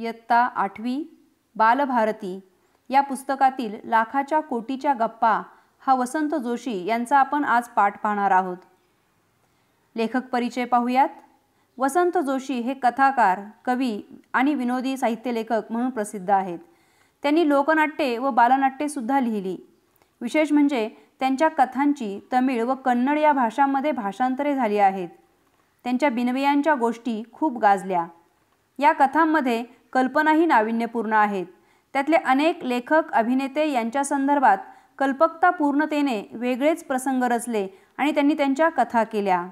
इयत्ता आठवी बालभारती या पुस्तकातील लाखाच्या कोटीच्या गप्पा हा वसंत जोशी यांचा आपण आज पाठ पाहणार आहोत लेखक परिचय पाहूयात वसंत जोशी हे कथाकार कवी आणि विनोदी साहित्य लेखक म्हणून प्रसिद्ध आहेत त्यांनी लोकनाट्ये व बालनाट्येसुद्धा लिहिली विशेष म्हणजे त्यांच्या कथांची तमिळ व कन्नड या भाषांमध्ये भाषांतरे झाली आहेत त्यांच्या बिनवियांच्या गोष्टी खूप गाजल्या या कथांमध्ये कल्पनाही नाविन्यपूर्ण आहेत त्यातले अनेक लेखक अभिनेते यांच्या संदर्भात कल्पकता पूर्णतेने वेगळेच प्रसंग रचले आणि त्यांनी त्यांच्या कथा केल्या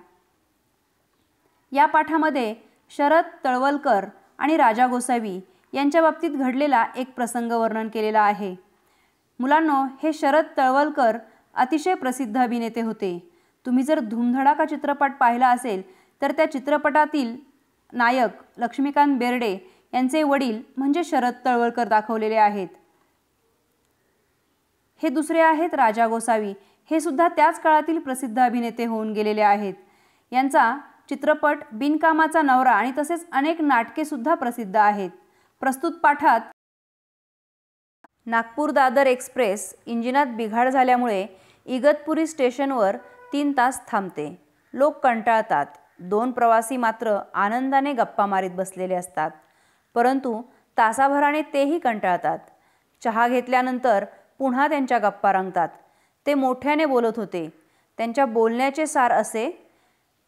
या पाठामध्ये शरद तळवलकर आणि राजा गोसावी यांच्या बाबतीत घडलेला एक प्रसंग वर्णन केलेला आहे मुलांनो हे शरद तळवलकर अतिशय प्रसिद्ध अभिनेते होते तुम्ही जर धुमधडाका चित्रपट पाहिला असेल तर त्या चित्रपटातील नायक लक्ष्मीकांत बेर्डे यांचे वडील म्हणजे शरद तळवळकर दाखवलेले आहेत हे दुसरे आहेत राजा गोसावी हे सुद्धा त्याच काळातील प्रसिद्ध अभिनेते होऊन गेलेले आहेत यांचा चित्रपट बिनकामाचा नवरा आणि तसेच अनेक नाटके सुद्धा प्रसिद्ध आहेत प्रस्तुत पाठात नागपूर दादर एक्सप्रेस इंजिनात बिघाड झाल्यामुळे इगतपुरी स्टेशनवर तीन तास थांबते लोक कंटाळतात दोन प्रवासी मात्र आनंदाने गप्पा मारीत बसलेले असतात परंतु तासाभराने तेही कंटाळतात चहा घेतल्यानंतर पुन्हा त्यांच्या गप्पा रंगतात ते मोठ्याने बोलत होते त्यांच्या बोलण्याचे सार असे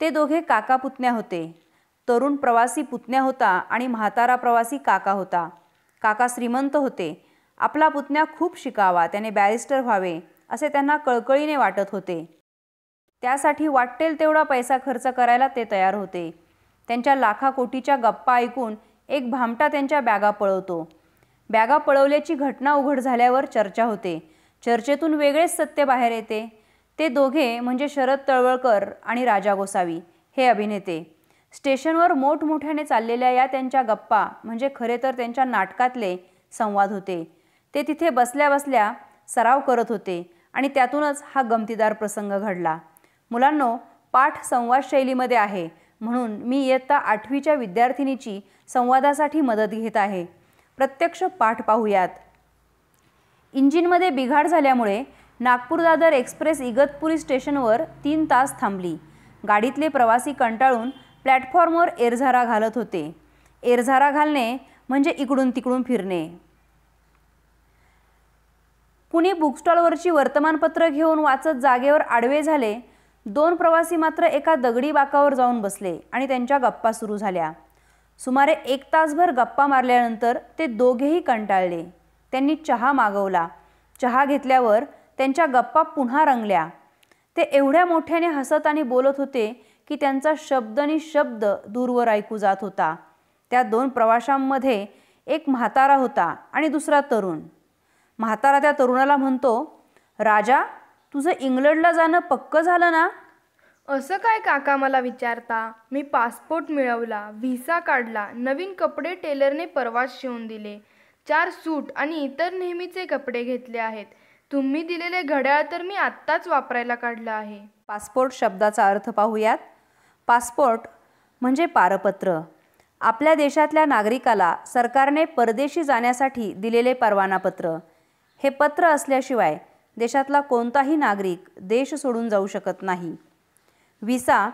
ते दोघे काका पुतण्या होते तरुण प्रवासी पुतण्या होता आणि म्हातारा प्रवासी काका होता काका श्रीमंत होते आपला पुतण्या खूप शिकावा त्याने बॅरिस्टर व्हावे असे त्यांना कळकळीने वाटत होते त्यासाठी वाटेल तेवढा पैसा खर्च करायला ते तयार होते त्यांच्या लाखाकोटीच्या गप्पा ऐकून एक भामटा त्यांच्या बॅगा पळवतो बॅगा पळवल्याची घटना उघड झाल्यावर चर्चा होते चर्चेतून वेगळेच सत्य बाहेर येते ते दोघे म्हणजे शरद तळवळकर आणि राजा गोसावी हे अभिनेते स्टेशनवर मोठमोठ्याने चाललेल्या या त्यांच्या गप्पा म्हणजे खरे तर त्यांच्या नाटकातले संवाद होते ते तिथे बसल्या बसल्या सराव करत होते आणि त्यातूनच हा गमतीदार प्रसंग घडला मुलांनो पाठ संवाद शैलीमध्ये आहे म्हणून मी इयत्ता आठवीच्या विद्यार्थिनीची संवादासाठी मदत घेत आहे प्रत्यक्ष पाठ पाहूयात इंजिनमध्ये बिघाड झाल्यामुळे नागपूर दादर एक्सप्रेस इगतपुरी स्टेशनवर तीन तास थांबली गाडीतले प्रवासी कंटाळून प्लॅटफॉर्मवर एरझारा घालत होते एरझारा घालणे म्हणजे इकडून तिकडून फिरणे पुणे बुकस्टॉलवरची वर्तमानपत्र घेऊन वाचत जागेवर आडवे झाले दोन प्रवासी मात्र एका दगडी बाकावर जाऊन बसले आणि त्यांच्या गप्पा सुरू झाल्या सुमारे एक तासभर गप्पा मारल्यानंतर ते दोघेही कंटाळले त्यांनी चहा मागवला चहा घेतल्यावर त्यांच्या गप्पा पुन्हा रंगल्या ते एवढ्या मोठ्याने हसत आणि बोलत होते की त्यांचा शब्द आणि शब्द दूरवर ऐकू जात होता त्या दोन प्रवाशांमध्ये एक म्हातारा होता आणि दुसरा तरुण म्हातारा त्या तरुणाला म्हणतो राजा तुझं इंग्लंडला जाणं पक्कं झालं ना असं काय काका मला विचारता मी पासपोर्ट मिळवला व्हिसा काढला नवीन कपडे टेलरने परवाच शिवून दिले चार सूट आणि इतर नेहमीचे कपडे घेतले आहेत तुम्ही दिलेले घड्याळ तर मी आत्ताच वापरायला काढलं आहे पासपोर्ट शब्दाचा अर्थ पाहूयात पासपोर्ट म्हणजे पारपत्र आपल्या देशातल्या नागरिकाला सरकारने परदेशी जाण्यासाठी दिलेले परवानापत्र हे पत्र असल्याशिवाय देशातला कोणताही नागरिक देश सोडून जाऊ शकत नाही विसा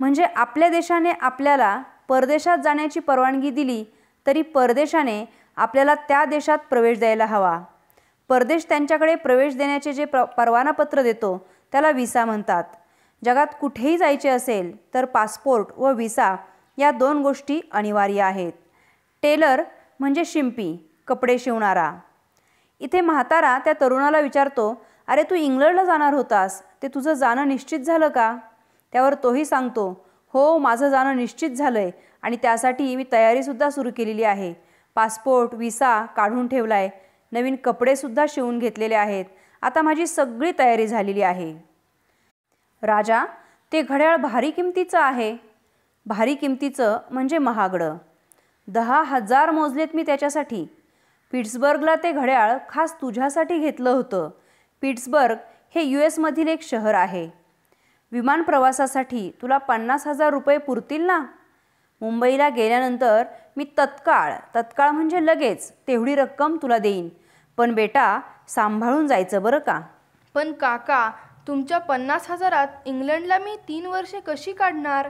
म्हणजे आपल्या देशाने आपल्याला परदेशात जाण्याची परवानगी दिली तरी परदेशाने आपल्याला त्या देशात प्रवेश द्यायला हवा परदेश त्यांच्याकडे प्रवेश देण्याचे जे प्र परवानापत्र देतो त्याला विसा म्हणतात जगात कुठेही जायचे असेल तर पासपोर्ट व विसा या दोन गोष्टी अनिवार्य आहेत टेलर म्हणजे शिंपी कपडे शिवणारा इथे म्हातारा त्या तरुणाला विचारतो अरे तू इंग्लंडला जाणार होतास ते तुझं जाणं निश्चित झालं का त्यावर तोही सांगतो हो माझं जाणं निश्चित झालं आहे आणि त्यासाठी मी तयारीसुद्धा सुरू केलेली आहे पासपोर्ट विसा काढून ठेवला आहे नवीन कपडेसुद्धा शिवून घेतलेले आहेत आता माझी सगळी तयारी झालेली आहे राजा ते घड्याळ भारी किमतीचं आहे भारी किमतीचं म्हणजे महागडं दहा हजार मोजलेत मी त्याच्यासाठी पिट्सबर्गला ते घड्याळ खास तुझ्यासाठी घेतलं होतं पिट्सबर्ग हे यू एसमधील एक शहर आहे विमान प्रवासासाठी तुला पन्नास हजार रुपये पुरतील ना मुंबईला गेल्यानंतर मी तत्काळ तत्काळ म्हणजे लगेच तेवढी रक्कम तुला देईन पण बेटा सांभाळून जायचं बरं का पण काका तुमच्या पन्नास हजारात इंग्लंडला मी तीन वर्षे कशी काढणार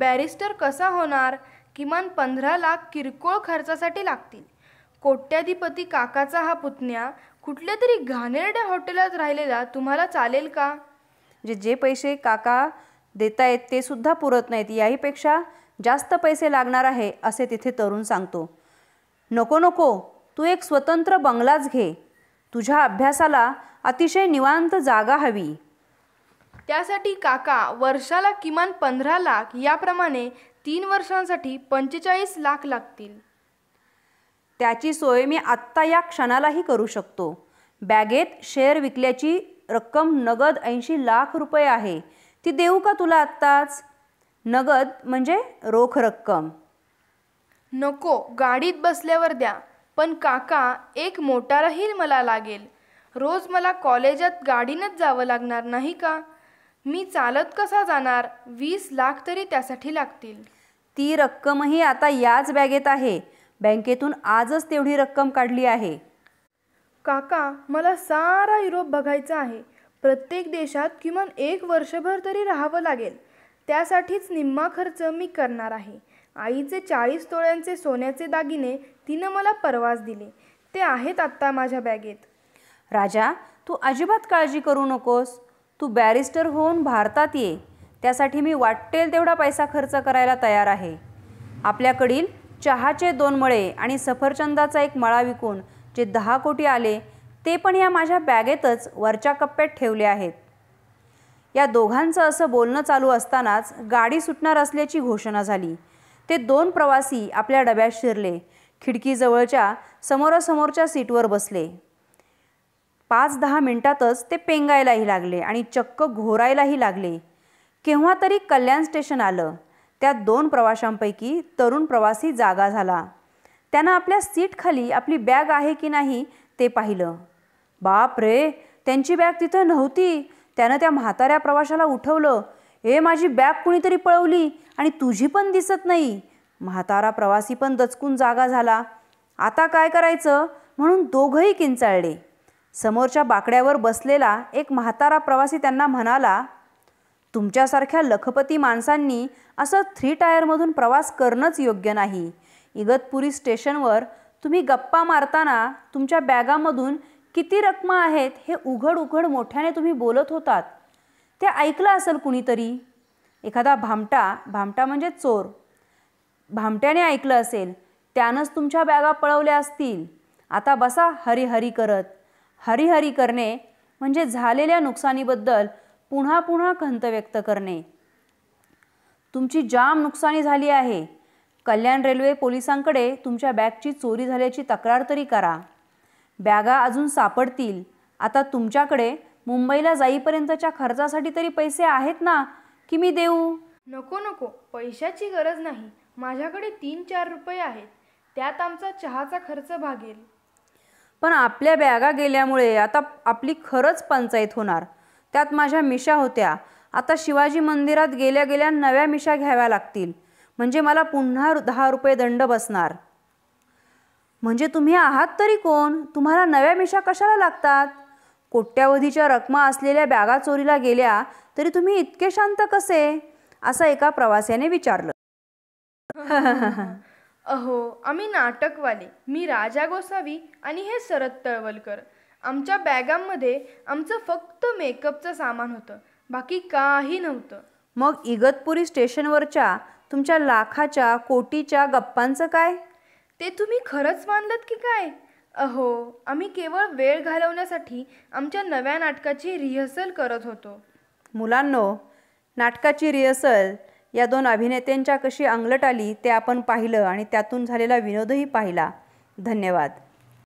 बॅरिस्टर कसा होणार किमान पंधरा लाख किरकोळ खर्चासाठी लागतील कोट्याधिपती काकाचा हा पुतण्या कुठल्या तरी घाणेरड्या हॉटेलात राहिलेला तुम्हाला चालेल का म्हणजे जे पैसे काका देतायत ते सुद्धा पुरत नाहीत याहीपेक्षा जास्त पैसे लागणार आहे असे तिथे तरुण सांगतो नको नको तू एक स्वतंत्र बंगलाच घे तुझ्या अभ्यासाला अतिशय निवांत जागा हवी त्यासाठी काका वर्षाला किमान पंधरा लाख याप्रमाणे तीन वर्षांसाठी पंचेचाळीस लाख लागतील त्याची सोय मी आत्ता या क्षणालाही करू शकतो बॅगेत शेअर विकल्याची रक्कम नगद ऐंशी लाख रुपये आहे ती देऊ का तुला आत्ताच नगद म्हणजे रोख रक्कम नको गाडीत बसल्यावर द्या पण काका एक मोटारही मला लागेल रोज मला कॉलेजात गाडीनंच जावं लागणार नाही का मी चालत कसा जाणार वीस लाख तरी त्यासाठी लागतील ती रक्कमही आता याच बॅगेत आहे बँकेतून आजच तेवढी रक्कम काढली आहे काका मला सारा युरोप बघायचा आहे प्रत्येक देशात किमान एक वर्षभर तरी राहावं लागेल त्यासाठीच निम्मा खर्च मी करणार आहे आईचे चाळीस तोळ्यांचे सोन्याचे दागिने तिनं मला परवास दिले ते आहेत आत्ता माझ्या बॅगेत राजा तू अजिबात काळजी करू नकोस तू बॅरिस्टर होऊन भारतात ये त्यासाठी मी वाटेल तेवढा पैसा खर्च करायला तयार आहे आपल्याकडील चहाचे दोन मळे आणि सफरचंदाचा एक मळा विकून जे दहा कोटी आले ते पण या माझ्या बॅगेतच वरच्या कप्प्यात ठेवले आहेत या दोघांचं असं बोलणं चालू असतानाच गाडी सुटणार असल्याची घोषणा झाली ते दोन प्रवासी आपल्या डब्यात शिरले खिडकीजवळच्या समोरासमोरच्या सीटवर बसले पाच दहा मिनिटातच ते पेंगायलाही लागले आणि चक्क घोरायलाही लागले केव्हा तरी कल्याण स्टेशन आलं त्या दोन प्रवाशांपैकी तरुण प्रवासी जागा झाला त्यांना आपल्या सीटखाली आपली बॅग आहे की नाही ते पाहिलं बाप रे त्यांची बॅग तिथं नव्हती त्यानं त्या म्हाताऱ्या प्रवाशाला उठवलं हे माझी बॅग कुणीतरी पळवली आणि तुझी पण दिसत नाही म्हातारा प्रवासी पण दचकून जागा झाला आता काय करायचं म्हणून दोघंही किंचाळले समोरच्या बाकड्यावर बसलेला एक म्हातारा प्रवासी त्यांना म्हणाला तुमच्यासारख्या लखपती माणसांनी असं थ्री टायरमधून प्रवास करणंच योग्य नाही इगतपुरी स्टेशनवर तुम्ही गप्पा मारताना तुमच्या बॅगामधून किती रक्कम आहेत हे उघड उघड मोठ्याने तुम्ही बोलत होतात ते ऐकलं असेल कुणीतरी एखादा भामटा भामटा म्हणजे चोर भामट्याने ऐकलं असेल त्यानंच तुमच्या बॅगा पळवल्या असतील आता बसा हरिहरी करत हरिहरी करणे म्हणजे झालेल्या नुकसानीबद्दल पुन्हा पुन्हा खंत व्यक्त करणे तुमची जाम नुकसानी झाली आहे कल्याण रेल्वे पोलिसांकडे तुमच्या बॅगची चोरी झाल्याची तक्रार तरी करा बॅगा अजून सापडतील आता तुमच्याकडे मुंबईला जाईपर्यंतच्या खर्चासाठी तरी पैसे आहेत ना की मी देऊ नको नको पैशाची गरज नाही माझ्याकडे तीन चार रुपये आहेत त्यात आमचा चहाचा खर्च भागेल पण आपल्या बॅगा गेल्यामुळे आता आपली खरंच पंचायत होणार त्यात माझ्या मिशा होत्या आता शिवाजी मंदिरात गेल्या गेल्या नव्या मिशा घ्याव्या लागतील म्हणजे मला पुन्हा दहा रुपये दंड बसणार म्हणजे तुम्ही आहात तरी कोण तुम्हाला नव्या मिशा कशाला लागतात कोट्यावधीच्या रकमा असलेल्या बॅगा चोरीला गेल्या तरी तुम्ही इतके शांत कसे असं एका प्रवाशाने विचारलं अहो आम्ही नाटकवाले मी राजा गोसावी आणि हे सरद तळवलकर आमच्या बॅगांमध्ये आमचं फक्त मेकअपचं सामान होतं बाकी काही नव्हतं मग इगतपुरी स्टेशनवरच्या तुमच्या लाखाच्या कोटीच्या गप्पांचं काय ते तुम्ही खरंच मानलत की काय अहो आम्ही केवळ वेळ घालवण्यासाठी आमच्या नव्या नाटकाची रिहर्सल करत होतो मुलांनो नाटकाची रिहर्सल या दोन अभिनेत्यांच्या कशी अंगलट आली ते आपण पाहिलं आणि त्यातून झालेला विनोदही पाहिला धन्यवाद